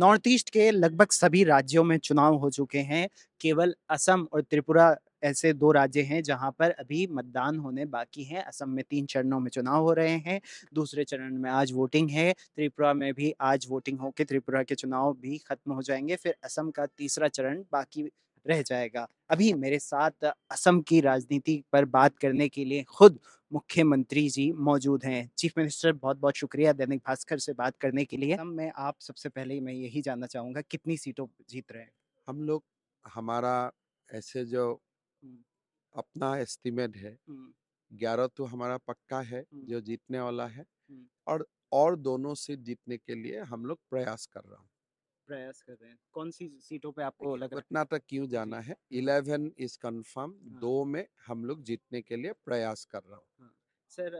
North east के लगभग सभी राज्यों में चुनाव हो चुके हैं केवल असम और त्रिपुरा ऐसे दो राज्य हैं जहां पर अभी मतदान होने बाकी हैं असम में तीन चरणों में चुनाव हो रहे हैं दूसरे चरण में आज वोटिंग है त्रिपुरा में भी आज वोटिंग होकर त्रिपुरा के चुनाव भी खत्म हो जाएंगे फिर असम का तीसरा चरण बाकी रह जाएगा अभी मेरे साथ असम की राजनीति पर बात करने के लिए खुद मुख्यमंत्री जी मौजूद हैं चीफ मिनिस्टर बहुत बहुत शुक्रिया दैनिक भास्कर से बात करने के लिए मैं आप सबसे पहले मैं यही जानना चाहूँगा कितनी सीटों जीत रहे हैं हम लोग हमारा ऐसे जो अपना एस्टिमेट है ग्यारह तो हमारा पक्का है जो जीतने वाला है और और दोनों सीट जीतने के लिए हम लोग प्रयास कर रहा हूँ प्रयास कर रहे हैं कौन सी सीटों पे आपको लग उतना तक क्यों जाना है इलेवन इज कंफर्म हाँ। दो में हम लोग जीतने के लिए प्रयास कर रहा हूँ सर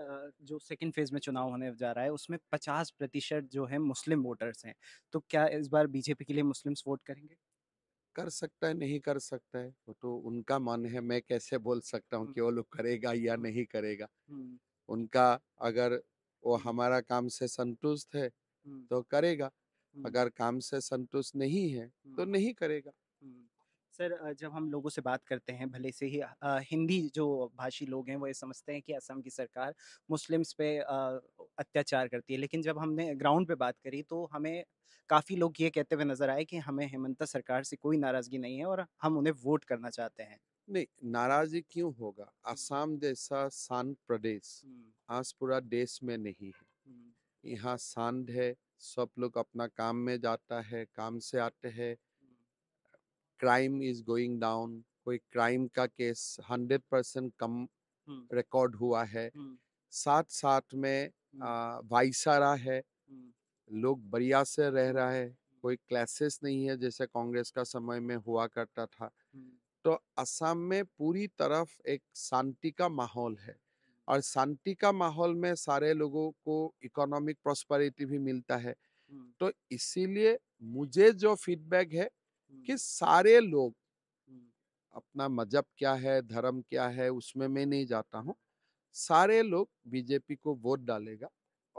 जो सेकंड फेज में चुनाव होने जा रहा है उसमें पचास प्रतिशत जो है मुस्लिम वोटर्स हैं तो क्या इस बार बीजेपी के लिए मुस्लिम्स वोट करेंगे कर सकता है नहीं कर सकता है वो तो उनका मन है मैं कैसे बोल सकता हूँ हम्म। कि वो लोग करेगा या नहीं करेगा हम्म। उनका अगर वो हमारा काम से संतुष्ट है हम्म। तो करेगा अगर काम से संतुष्ट नहीं है तो नहीं करेगा सर जब हम लोगों से बात करते हैं भले से ही आ, हिंदी जो भाषी लोग हैं वो ये समझते हैं कि असम की सरकार मुस्लिम्स पे आ, अत्याचार करती है लेकिन जब हमने ग्राउंड पे बात करी तो हमें काफ़ी लोग ये कहते हुए नज़र आए कि हमें हेमंत सरकार से कोई नाराज़गी नहीं है और हम उन्हें वोट करना चाहते हैं नहीं नाराज़गी क्यों होगा आसाम हम्म। जैसा शांत प्रदेश हम्म। आज पूरा देश में नहीं है हम्म। यहाँ शांत है सब लोग अपना काम में जाता है काम से आते हैं क्राइम इज गोइंग डाउन कोई क्राइम का केस हंड्रेड परसेंट कम रिकॉर्ड हुआ है साथ साथ में वाइसारा है लोग बढ़िया से रह रहा है कोई क्लासेस नहीं है जैसे कांग्रेस का समय में हुआ करता था तो असम में पूरी तरफ एक शांति का माहौल है और शांति का माहौल में सारे लोगों को इकोनॉमिक प्रॉस्परिटी भी मिलता है तो इसीलिए मुझे जो फीडबैक है कि सारे लोग अपना मजहब क्या है धर्म क्या है उसमें मैं नहीं जाता हूँ सारे लोग बीजेपी को वोट डालेगा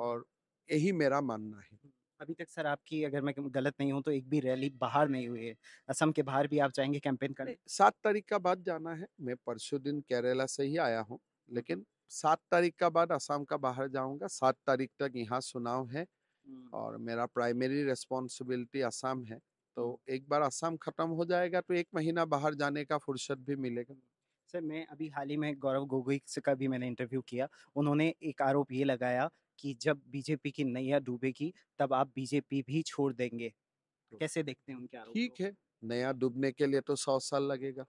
और यही मेरा मानना है अभी तक सर आपकी अगर मैं गलत नहीं हूँ तो एक भी रैली बाहर नहीं हुई है असम के बाहर भी आप जाएंगे कैंपेन करने सात तारीख का बाद जाना है मैं परसों दिन केरला से ही आया हूँ लेकिन सात तारीख का बाद असम का बाहर जाऊंगा सात तारीख तक यहाँ सुनाव है और मेरा प्राइमरी रिस्पॉन्सिबिलिटी असम है तो एक बार असम ख़त्म हो जाएगा तो एक महीना बाहर जाने का फुर्सत भी मिलेगा सर मैं अभी हाल ही में गौरव गोगोई का भी मैंने इंटरव्यू किया उन्होंने एक आरोप ये लगाया कि जब बीजेपी की नैया डूबेगी तब आप बीजेपी भी छोड़ देंगे तो कैसे देखते हैं उनके आरोप ठीक है नया डूबने के लिए तो सौ साल लगेगा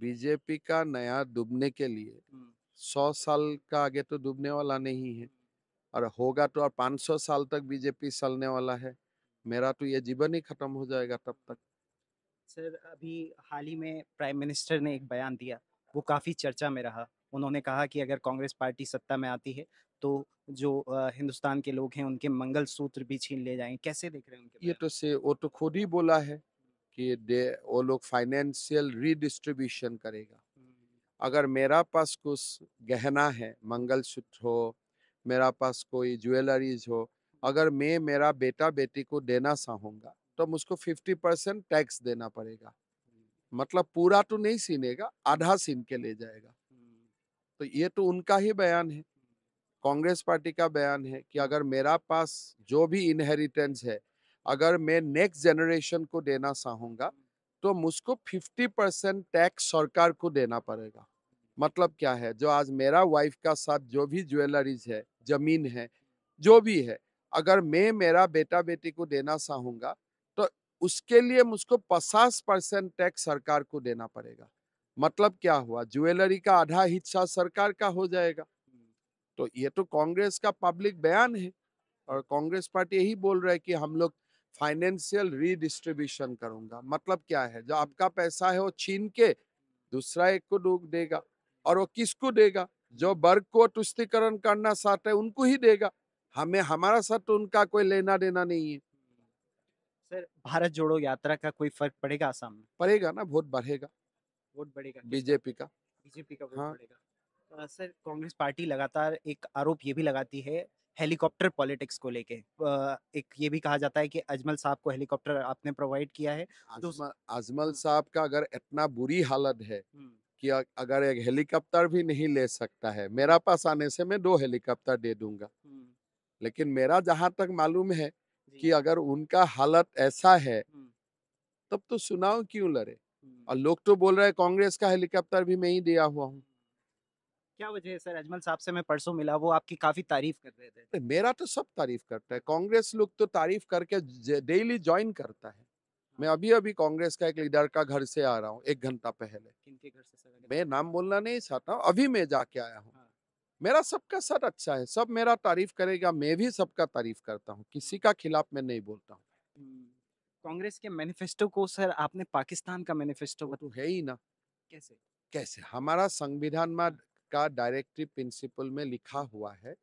बीजेपी का नया डूबने के लिए हम्म। सौ साल का आगे तो डूबने वाला नहीं है हम्म। और होगा तो और सौ साल तक बीजेपी चलने वाला है मेरा तो ये जीवन ही खत्म हो जाएगा तब तक सर अभी हाल ही में प्राइम मिनिस्टर ने एक बयान दिया वो काफ़ी चर्चा में रहा उन्होंने कहा कि अगर कांग्रेस पार्टी सत्ता में आती है तो जो हिंदुस्तान के लोग हैं उनके मंगल सूत्र भी छीन ले जाएंगे कैसे देख रहे हैं उनके ये तो से वो तो खुद ही बोला है कि दे वो लोग फाइनेंशियल रीडिस्ट्रीब्यूशन करेगा हम्म। अगर मेरा पास कुछ गहना है मंगल सूत्र हो मेरा पास कोई ज्वेलरीज हो अगर मैं मेरा बेटा बेटी को देना चाहूंगा तो मुझको फिफ्टी परसेंट टैक्स देना पड़ेगा मतलब पूरा तो नहीं सीनेगा आधा सीन के ले जाएगा तो ये तो उनका ही बयान है कांग्रेस पार्टी का बयान है कि अगर मेरा पास जो भी इनहेरिटेंस है अगर मैं नेक्स्ट जनरेशन को देना चाहूंगा तो मुझको 50 परसेंट टैक्स सरकार को देना पड़ेगा मतलब क्या है जो आज मेरा वाइफ का साथ जो भी ज्वेलरीज है जमीन है जो भी है अगर मैं मेरा बेटा बेटी को देना चाहूंगा तो उसके लिए मुझको पचास परसेंट टैक्स सरकार को देना पड़ेगा मतलब क्या हुआ ज्वेलरी का आधा हिस्सा सरकार का हो जाएगा तो ये तो कांग्रेस का पब्लिक बयान है और कांग्रेस पार्टी यही बोल रहा है कि हम लोग फाइनेंशियल रीडिस्ट्रीब्यूशन करूंगा मतलब क्या है जो आपका पैसा है वो छीन के दूसरा एक को डूब देगा और वो किसको देगा जो वर्ग को तुष्टिकरण करना चाहते है उनको ही देगा हमें हमारा साथ तो उनका कोई लेना देना नहीं है सर भारत जोड़ो यात्रा का कोई फर्क पड़ेगा आसाम में पड़ेगा ना वोट बढ़ेगा वोट बढ़ेगा बीजेपी का बीजेपी का वोट हाँ। बढ़ेगा सर कांग्रेस पार्टी लगातार एक आरोप ये भी लगाती है हेलीकॉप्टर पॉलिटिक्स को लेके एक ये भी कहा जाता है कि अजमल साहब को हेलीकॉप्टर आपने प्रोवाइड किया है तो अजमल, अजमल हम्म। साहब का अगर इतना बुरी हालत है हम्म। कि अगर एक हेलीकॉप्टर भी नहीं ले सकता है मेरा पास आने से मैं दो हेलीकॉप्टर दे दूंगा लेकिन मेरा जहां तक मालूम है कि अगर उनका हालत ऐसा है तब तो सुनाओ क्यों लड़े और लोग तो बोल रहे हैं कांग्रेस का हेलीकॉप्टर भी मैं ही दिया हुआ हूँ क्या वजह है सर अजमल साहब से मैं परसों मिला वो आपकी काफी तारीफ कर रहे थे मेरा तो सब तारीफ करता है कांग्रेस लोग तो तारीफ करके डेली ज्वाइन करता है मैं हाँ। अभी अभी कांग्रेस का एक लीडर का घर से आ रहा हूँ एक घंटा पहले घर से मैं नाम बोलना नहीं चाहता हूँ अभी मैं जाके आया हूँ मेरा सबका सर अच्छा है सब मेरा तारीफ करेगा मैं भी सबका तारीफ करता हूँ किसी का खिलाफ मैं नहीं बोलता हूँ हम्म, कांग्रेस के मैनिफेस्टो को सर आपने पाकिस्तान का मैनिफेस्टो तो है ही ना कैसे कैसे हमारा संविधान में हाँ। का डायरेक्टिव प्रिंसिपल में लिखा हुआ है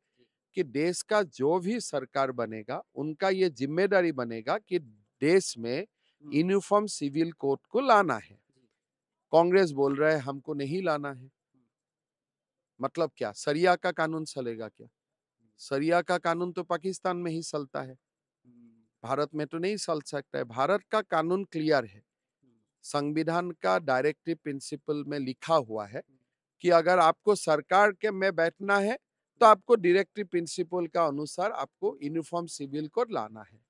कि देश का जो भी सरकार बनेगा उनका ये जिम्मेदारी बनेगा कि देश में हम्म। यूनिफॉर्म सिविल कोड को लाना है कांग्रेस बोल रहा है हमको नहीं लाना है मतलब क्या सरिया का कानून चलेगा क्या सरिया का कानून तो पाकिस्तान में ही चलता है भारत में तो नहीं चल सकता है भारत का कानून क्लियर है संविधान का डायरेक्टिव प्रिंसिपल में लिखा हुआ है कि अगर आपको सरकार के में बैठना है तो आपको डायरेक्टिव प्रिंसिपल का अनुसार आपको यूनिफॉर्म सिविल कोड लाना है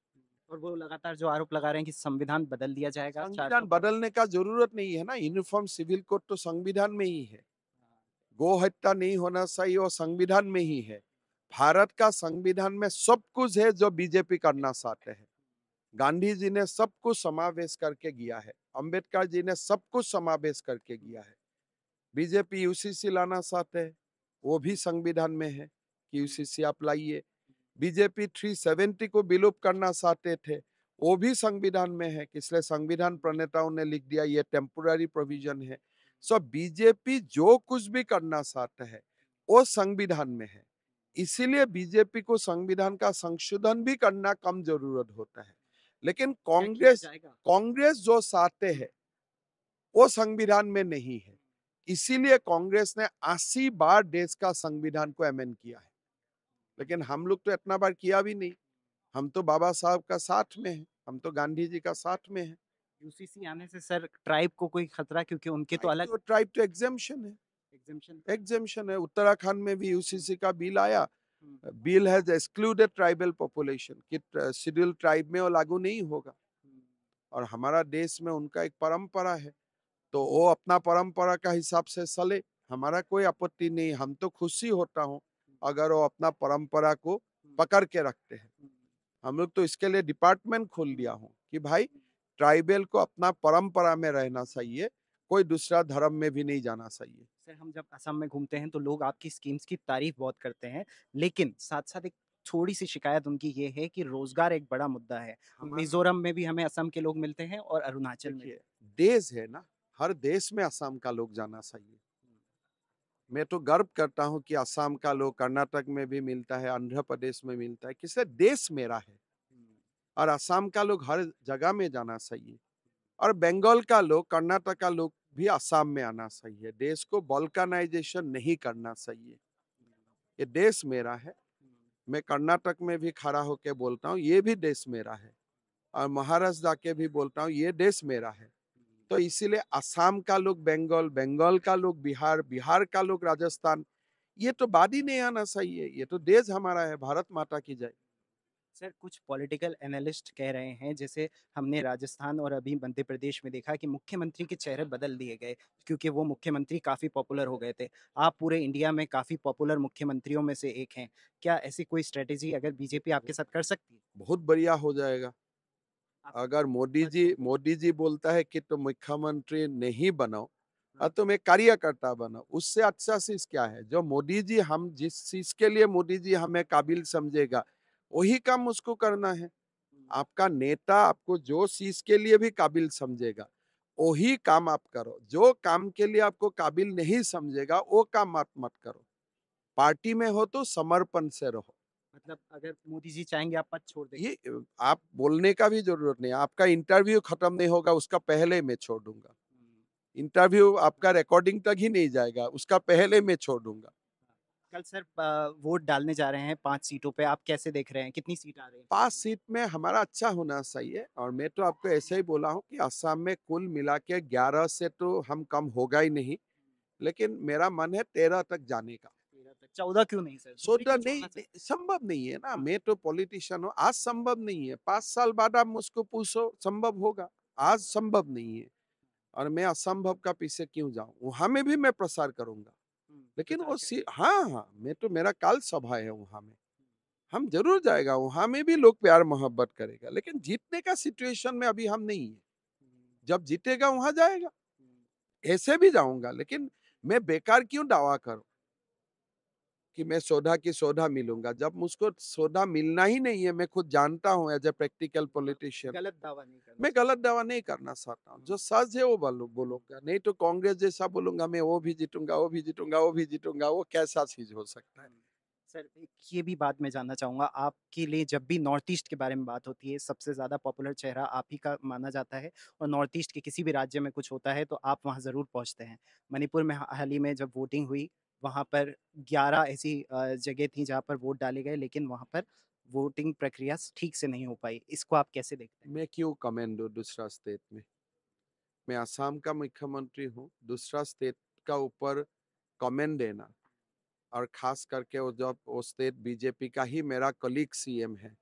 और वो लगातार जो आरोप लगा रहे हैं कि संविधान बदल दिया जाएगा संविधान बदलने का जरूरत नहीं है ना यूनिफॉर्म सिविल कोड तो संविधान में ही है गोहत्या नहीं होना चाहिए वो संविधान में ही है भारत का संविधान में सब कुछ है जो बीजेपी करना चाहते हैं गांधी जी ने सब कुछ समावेश करके किया है अंबेडकर जी ने सब कुछ समावेश करके किया है बीजेपी यूसीसी लाना चाहते है वो भी संविधान में है कि यूसीसी आप लाइए बीजेपी 370 को विलुप्त करना चाहते थे वो भी संविधान में है इसलिए संविधान प्रणेताओं ने लिख दिया ये टेम्पोररी प्रोविजन है सो बीजेपी जो कुछ भी करना चाहते है वो संविधान में है इसीलिए बीजेपी को संविधान का संशोधन भी करना कम जरूरत होता है लेकिन कांग्रेस कांग्रेस जो चाहते है वो संविधान में नहीं है इसीलिए कांग्रेस ने अस्सी बार देश का संविधान को अमेंड किया है लेकिन हम लोग तो इतना बार किया भी नहीं हम तो बाबा साहब का साथ में है हम तो गांधी जी का साथ में है यूसीसी आने से सर ट्राइब को कोई खतरा क्योंकि उनके तो हाँ, अलग तो ट्राइब तो एग्जेम्पशन है एग्जेम्पशन एग्जेम्पशन है उत्तराखंड में भी यूसीसी का बिल आया bill has excluded tribal population कि शेड्यूल ट्राइब में वो लागू नहीं होगा और हमारा देश में उनका एक परंपरा है तो वो अपना परंपरा का हिसाब से चले हमारा कोई आपत्ति नहीं हम तो खुशी होता हूँ अगर वो अपना परंपरा को पकड़ के रखते हैं हम लोग तो इसके लिए डिपार्टमेंट खोल दिया हूँ कि भाई ट्राइबल को अपना परंपरा में रहना चाहिए कोई दूसरा धर्म में भी नहीं जाना चाहिए सर हम जब असम में घूमते हैं तो लोग आपकी स्कीम्स की तारीफ बहुत करते हैं लेकिन साथ साथ एक थोड़ी सी शिकायत उनकी ये है कि रोजगार एक बड़ा मुद्दा है हाँ, हाँ। मिजोरम में भी हमें असम के लोग मिलते हैं और अरुणाचल में देश है ना हर देश में असम का लोग जाना चाहिए मैं तो गर्व करता हूँ कि असम का लोग कर्नाटक में भी मिलता है आंध्र प्रदेश में मिलता है किसे देश मेरा है और आसाम का लोग हर जगह में जाना चाहिए और बंगाल का लोग कर्नाटक का लोग भी आसाम में आना चाहिए देश को बॉल्कनाइजेशन नहीं करना चाहिए ये देश मेरा है मैं कर्नाटक में भी खड़ा होकर बोलता हूँ ये भी देश मेरा है और महाराष्ट्र जाके भी बोलता हूँ ये देश मेरा है तो इसीलिए आसाम का लोग बंगाल बंगाल का लोग बिहार बिहार का लोग राजस्थान ये तो बाद ही नहीं आना चाहिए ये तो देश हमारा है भारत माता की जाए सर कुछ पॉलिटिकल एनालिस्ट कह रहे हैं जैसे हमने राजस्थान और अभी मध्य प्रदेश में देखा कि मुख्यमंत्री के चेहरे बदल दिए गए क्योंकि वो मुख्यमंत्री काफ़ी पॉपुलर हो गए थे आप पूरे इंडिया में काफ़ी पॉपुलर मुख्यमंत्रियों में से एक हैं क्या ऐसी कोई स्ट्रेटेजी अगर बीजेपी आपके साथ कर सकती है बहुत बढ़िया हो जाएगा अगर मोदी जी मोदी जी बोलता है कि तुम तो मुख्यमंत्री नहीं बनाओ हाँ। तुम एक कार्यकर्ता बनो उससे अच्छा चीज क्या है जो मोदी जी हम जिस चीज के लिए मोदी जी हमें काबिल समझेगा वही काम उसको करना है आपका नेता आपको जो चीज के लिए भी काबिल समझेगा वही काम आप करो जो काम के लिए आपको काबिल नहीं समझेगा वो काम आप मत करो पार्टी में हो तो समर्पण से रहो मतलब अगर मोदी जी चाहेंगे आप पद छोड़ देंगे ये आप बोलने का भी जरूरत नहीं आपका इंटरव्यू खत्म नहीं होगा उसका पहले मैं छोड़ दूंगा इंटरव्यू आपका रिकॉर्डिंग तक ही नहीं जाएगा उसका पहले मैं छोड़ दूंगा कल सर वोट डालने जा रहे हैं पांच सीटों पे आप कैसे देख रहे हैं कितनी सीट आ रही है पांच सीट में हमारा अच्छा होना चाहिए और मैं तो आपको ऐसे ही बोला हूँ कि असम में कुल मिला के ग्यारह से तो हम कम होगा ही नहीं लेकिन मेरा मन है तेरह तक जाने का चौदह क्यों नहीं सर चौदह नहीं संभव नहीं है ना हाँ। मैं तो पॉलिटिशियन हूँ आज संभव नहीं है पाँच साल बाद आप मुझको पूछो संभव होगा आज संभव नहीं है और मैं असंभव का पीछे क्यों जाऊँ वहां में भी मैं प्रसार करूंगा तो लेकिन वो सी हाँ हाँ मैं तो मेरा काल सभा है वहाँ में हम जरूर जाएगा वहाँ में भी लोग प्यार मोहब्बत करेगा लेकिन जीतने का सिचुएशन में अभी हम नहीं है जब जीतेगा वहाँ जाएगा हम्म। ऐसे भी जाऊंगा लेकिन मैं बेकार क्यों दावा करूं कि मैं सोडा की सोडा मिलूंगा जब मुझको सोडा मिलना ही नहीं है मैं खुद जानता हूँ एज ए प्रैक्टिकल पॉलिटिशियन गलत दावा नहीं करना मैं गलत दावा नहीं करना चाहता हूँ जो हाँ। सच है वो बोलो बोलूंगा नहीं तो कांग्रेस जैसा बोलूंगा मैं वो भी जीतूंगा वो भी जीतूंगा वो भी जीतूंगा वो कैसा चीज हो सकता है हाँ। सर एक ये भी बात मैं जानना चाहूँगा आपके लिए जब भी नॉर्थ ईस्ट के बारे में बात होती है सबसे ज़्यादा पॉपुलर चेहरा आप ही का माना जाता है और नॉर्थ ईस्ट के किसी भी राज्य में कुछ होता है तो आप वहाँ ज़रूर पहुँचते हैं मणिपुर में हाल ही में जब वोटिंग हुई वहाँ पर 11 ऐसी जगह थी जहाँ पर वोट डाले गए लेकिन वहाँ पर वोटिंग प्रक्रिया ठीक से नहीं हो पाई इसको आप कैसे देखते हैं मैं क्यों कमेंड हूँ दूसरा स्टेट में मैं आसाम का मुख्यमंत्री हूँ दूसरा स्टेट का ऊपर कमेंट देना और खास करके वो जब वो स्टेट बीजेपी का ही मेरा कलीग सीएम है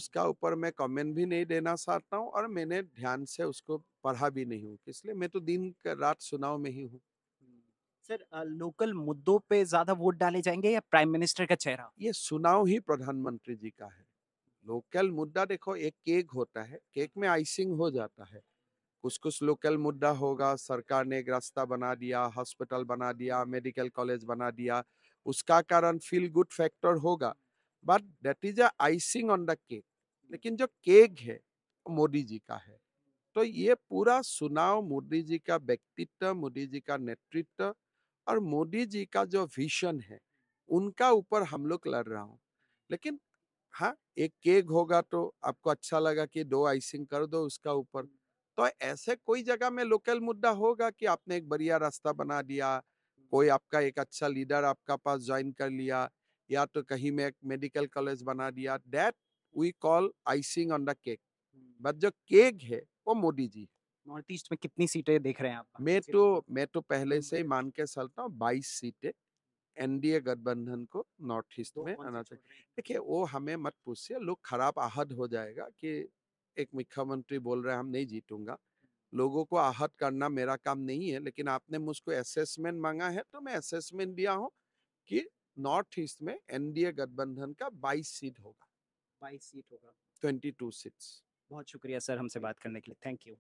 उसका ऊपर मैं कमेंट भी नहीं देना चाहता हूँ और मैंने ध्यान से उसको पढ़ा भी नहीं हूँ इसलिए मैं तो दिन रात चुनाव में ही हूँ सर लोकल मुद्दों पे ज्यादा वोट डाले जाएंगे या प्राइम मिनिस्टर का चेहरा ये चुनाव ही प्रधानमंत्री जी का है लोकल मुद्दा देखो एक केक होता है केक में आइसिंग हो जाता है कुछ कुछ लोकल मुद्दा होगा सरकार ने एक रास्ता बना दिया हॉस्पिटल बना दिया मेडिकल कॉलेज बना दिया उसका कारण फील गुड फैक्टर होगा but that is icing on the cake लेकिन जो केक है मोदी जी का है तो ये पूरा चुनाव मोदी जी का व्यक्तित्व मोदी जी का नेतृत्व और मोदी जी का जो विजन है उनका ऊपर हम लोग लड़ रहा हूँ लेकिन हाँ एक केक होगा तो आपको अच्छा लगा कि दो आइसिंग कर दो उसका ऊपर तो ऐसे कोई जगह में लोकल मुद्दा होगा कि आपने एक बढ़िया रास्ता बना दिया कोई आपका एक अच्छा लीडर आपका पास ज्वाइन कर लिया या तो कहीं में एक मेडिकल कॉलेज बना दिया that we call icing on the cake but जो केक है वो मोदी जी है नॉर्थ ईस्ट में कितनी सीटें देख रहे हैं आप मैं तो, तो मैं तो पहले हम्म। से ही मान के चलता हूँ बाईस सीटें एनडीए गठबंधन को नॉर्थ ईस्ट में आना चाहिए देखिए वो हमें मत पूछिए लोग खराब आहत हो जाएगा कि एक मुख्यमंत्री बोल रहे हैं हम नहीं जीतूंगा लोगों को आहत करना मेरा काम नहीं है लेकिन आपने मुझको असेसमेंट मांगा है तो मैं असेसमेंट दिया हूँ कि नॉर्थ ईस्ट में एनडीए गठबंधन का 22 सीट होगा 22 सीट होगा 22 सीट्स बहुत शुक्रिया सर हमसे बात करने के लिए थैंक यू